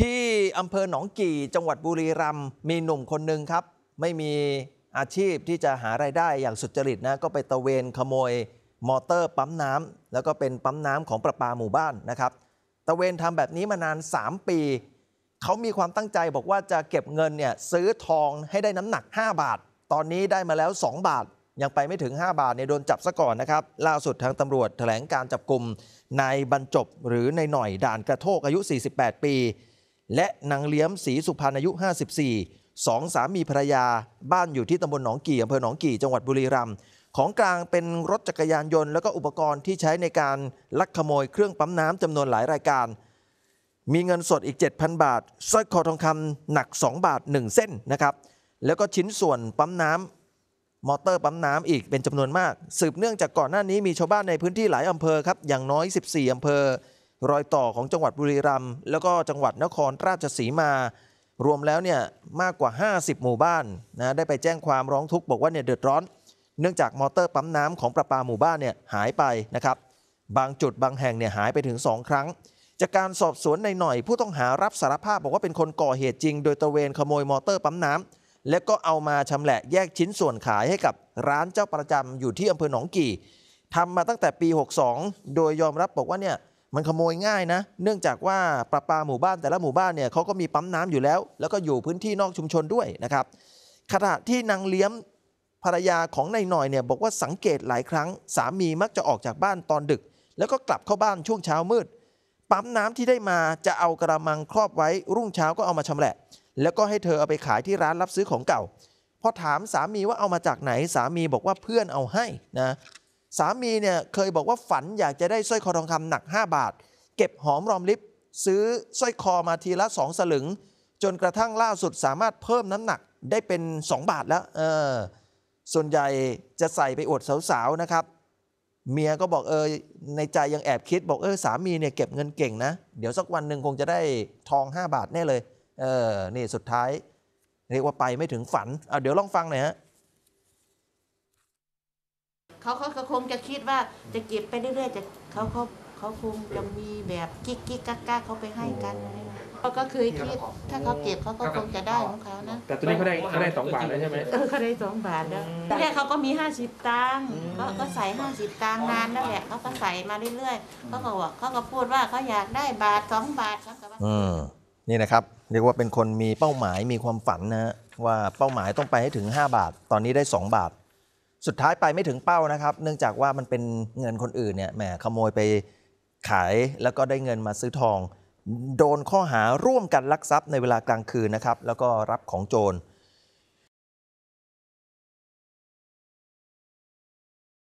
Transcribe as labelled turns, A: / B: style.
A: ที่อำเภอหนองกี่ จังหวัดบุรีรัมย์มีหนุ่มคนหนึ่งครับ ไม่มีอาชีพที่จะหาไรายได้อย่างสุจริตนะก็ไปตะเวนขโมย มอเตอร์ปั๊มน้ำ แล้วก็เป็นปั๊มน้ำของประปาหมู่บ้านนะครับ ตะเวนทำแบบนี้มานาน 3 ปี เขามีความตั้งใจบอกว่าจะเก็บเงินเนี่ยซื้อทองให้ได้น้ำหนัก 5 บาท ตอนนี้ได้มาแล้ว 2 บาท ยังไปไม่ถึง 5 บาทเนี่ยโดนจับซะก่อนนะครับ ล่าสุดทางตำรวจ แถลงการจับกลุ่มนายบรรจบหรือนายหน่อยด่านกระโทกอายุ 48 ปีและนางเลี้ยมศรีสุพรรณอายุ 54สองสามีภรรยา บ้านอยู่ที่ตำบลหนองกี่อำเภอหนองกี่จังหวัดบุรีรัมย์ของกลางเป็นรถจักรยานยนต์ แล้วก็อุปกรณ์ที่ใช้ในการลักขโมยเครื่องปั๊มน้ำจำนวนหลายรายการ มีเงินสดอีก 7,000 บาทสร้อยคอทองคำหนัก 2 บาท 1 เส้นนะครับ แล้วก็ชิ้นส่วนปั๊มน้ำมอเตอร์ปั๊มน้ำอีกเป็นจำนวนมากสืบเนื่องจากก่อนหน้านี้มีชาวบ้านในพื้นที่หลายอำเภอครับอย่างน้อย 14 อำเภอรอยต่อของจังหวัดบุรีรัมย์แล้วก็จังหวัดนครราชสีมา รวมแล้วเนี่ยมากกว่า 50 หมู่บ้านนะได้ไปแจ้งความร้องทุกข์บอกว่าเนี่ยเดือดร้อนเนื่องจากมอเตอร์ปั๊มน้ำของประปาหมู่บ้านเนี่ยหายไปนะครับบางจุดบางแห่งเนี่ยหายไปถึง 2 ครั้ง จากการสอบสวนในหน่อย ผู้ต้องหารับสารภาพบอกว่าเป็นคนก่อเหตุจริง โดยตะเวนขโมยมอเตอร์ปั๊มน้ำ และก็เอามาชำแหละแยกชิ้นส่วนขายให้กับ ร้านเจ้าประจำอยู่ที่อำเภอหนองกี่ทำมาตั้งแต่ปี 62 โดยยอมรับบอกว่าเนี่ยมันขโมยง่ายนะเนื่องจากว่าประปาหมู่บ้านแต่ละหมู่บ้านเนี่ยเขาก็มีปั๊มน้ำอยู่แล้ว แล้วก็อยู่พื้นที่นอกชุมชนด้วยนะครับขณะที่นางเลี้ยมภรรยาของนายหน่อยเนี่ยบอกว่าสังเกตหลายครั้ง สามีมักจะออกจากบ้านตอนดึก แล้วก็กลับเข้าบ้านช่วงเช้ามืด ปั๊มน้ำที่ได้มาจะเอากระมังครอบไว้รุ่งเช้าก็เอามาชำแหละแล้วก็ให้เธอเอาไปขายที่ร้านรับซื้อของเก่า พอถามสามีว่าเอามาจากไหน สามีบอกว่าเพื่อนเอาให้นะสามีเนี่ยเคยบอกว่าฝันอยากจะได้สร้อยคอทองคำหนัก 5 บาท เก็บหอมรอมริบซื้อสร้อยคอมาทีละ 2 สลึง จนกระทั่งล่าสุดสามารถเพิ่มน้ำหนักได้เป็น 2 บาทแล้ว เออ ส่วนใหญ่จะใส่ไปอวดสาวๆนะครับ เมียก็บอกเออในใจยังแอบคิดบอกเออสามีเนี่ยเก็บเงินเก่งนะ เดี๋ยวสักวันหนึ่งคงจะได้ทอง 5 บาทแน่เลยเออนี่สุดท้ายเรียกว่าไปไม่ถึงฝันเอาเดี๋ยวลองฟังหน่อยฮะ
B: เขาเขาคงจะคิดว่าจะเก็บไปเรื่อยๆจะเขาเขาเขาคงจะมีแบบกิ๊กกิ๊กกักกเขาไปให้กันอะไรเงี้ยเขาก็เคยคิดถ้าเขาเก็บเขาก็คงจะได้ของเขานะแต่ตอนนี้เขาได้เขาได้สอง
A: บาทแล้วใช่ไหมเออเ
B: ขาได้สองบาทแล้วทีแรกเขาก็มีห้าิบตังค์ก็ก็ใส่ห้าิบตังค์นานแล้วแหละเขาก็ใส่มาเรื่อยๆเขาก็บอกเขาก็พูดว่าเขาอยากได้บาทสองบาทเขาก็
A: ว่าอืมนี่นะครับเรียกว่าเป็นคนมีเป้าหมายมีความฝันนะฮะว่าเป้าหมายต้องไปให้ถึง 5 บาท ตอนนี้ได้ 2 บาทสุดท้ายไปไม่ถึงเป้านะครับ เนื่องจากว่ามันเป็นเงินคนอื่นเนี่ยแหมขโมยไปขาย แล้วก็ได้เงินมาซื้อทอง โดนข้อหาร่วมกันลักทรัพย์ในเวลากลางคืนนะครับ แล้วก็รับของโจร